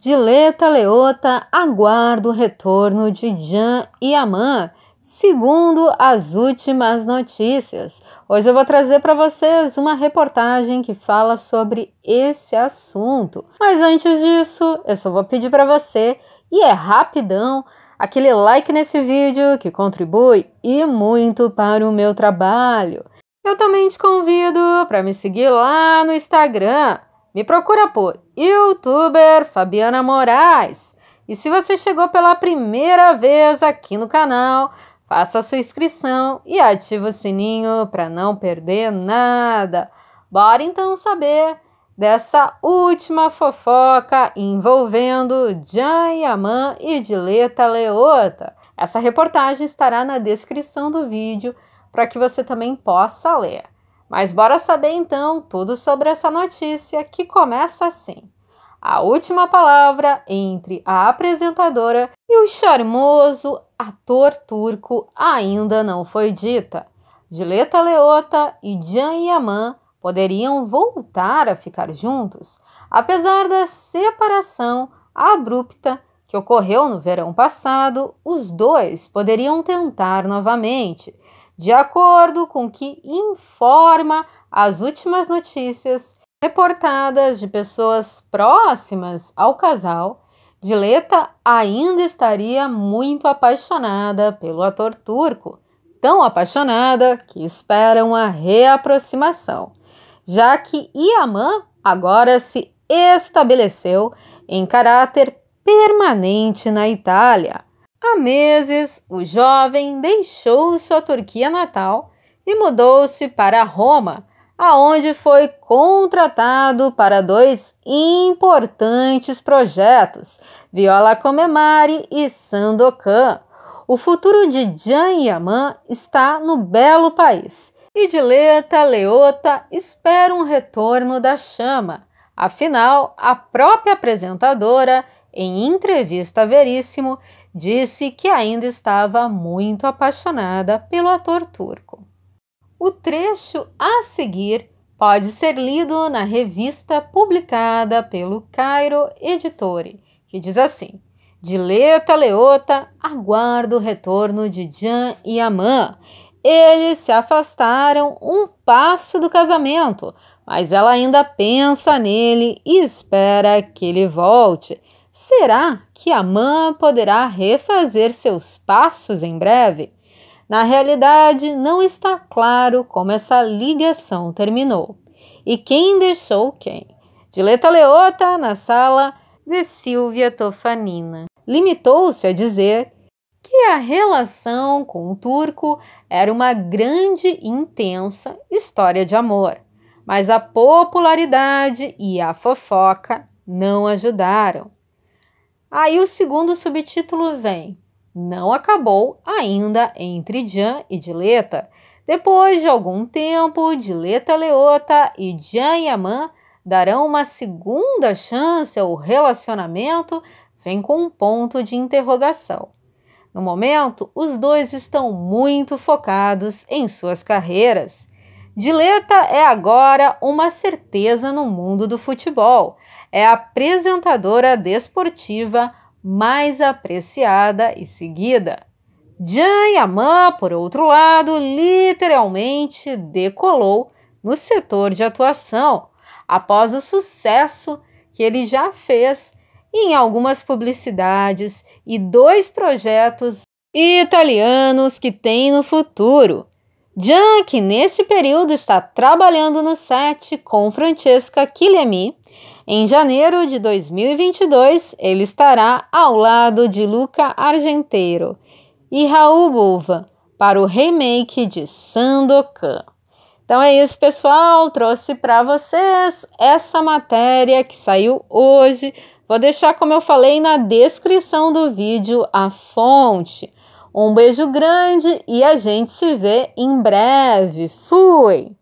Dileta Leota aguarda o retorno de Jan e Aman, segundo as últimas notícias. Hoje eu vou trazer para vocês uma reportagem que fala sobre esse assunto. Mas antes disso, eu só vou pedir para você, e é rapidão, aquele like nesse vídeo que contribui e muito para o meu trabalho. Eu também te convido para me seguir lá no Instagram me procura por youtuber Fabiana Moraes. E se você chegou pela primeira vez aqui no canal, faça a sua inscrição e ative o sininho para não perder nada. Bora então saber dessa última fofoca envolvendo Jan Yaman e Dileta Leota. Essa reportagem estará na descrição do vídeo para que você também possa ler. Mas bora saber então tudo sobre essa notícia que começa assim. A última palavra entre a apresentadora e o charmoso ator turco ainda não foi dita. Dileta Leota e Jan Yaman poderiam voltar a ficar juntos, apesar da separação abrupta que ocorreu no verão passado, os dois poderiam tentar novamente, de acordo com o que informa as últimas notícias reportadas de pessoas próximas ao casal. Dileta ainda estaria muito apaixonada pelo ator turco, tão apaixonada que esperam a reaproximação, já que Yaman agora se estabeleceu em caráter permanente na Itália. Há meses, o jovem deixou sua Turquia natal e mudou-se para Roma, aonde foi contratado para dois importantes projetos, Viola Comemari e Sandokan. O futuro de Jan Yaman está no belo país e Dileta Leota espera um retorno da chama. Afinal, a própria apresentadora, em entrevista Veríssimo, disse que ainda estava muito apaixonada pelo ator turco. O trecho a seguir pode ser lido na revista publicada pelo Cairo Editore, que diz assim: De Leta Leota, aguardo o retorno de Jan e Amã. Eles se afastaram um passo do casamento, mas ela ainda pensa nele e espera que ele volte. Será que Amã poderá refazer seus passos em breve? Na realidade, não está claro como essa ligação terminou e quem deixou quem. Dileta Leota, na sala de Silvia Tofanina, limitou-se a dizer que a relação com o turco era uma grande e intensa história de amor, mas a popularidade e a fofoca não ajudaram. Aí o segundo subtítulo vem: Não acabou ainda entre Jean e Dileta. Depois de algum tempo, Dileta Leota e Jean Yaman darão uma segunda chance ao relacionamento, vem com um ponto de interrogação. No momento, os dois estão muito focados em suas carreiras. Dileta é agora uma certeza no mundo do futebol. É a apresentadora desportiva mais apreciada e seguida. Jan Yaman, por outro lado, literalmente decolou no setor de atuação após o sucesso que ele já fez em algumas publicidades e dois projetos italianos que tem no futuro. Jack nesse período está trabalhando no set com Francesca Quilemi, em janeiro de 2022 ele estará ao lado de Luca Argenteiro e Raul Bulva para o remake de Sandokan. Então é isso, pessoal. Trouxe para vocês essa matéria que saiu hoje. Vou deixar, como eu falei, na descrição do vídeo a fonte. Um beijo grande e a gente se vê em breve. Fui!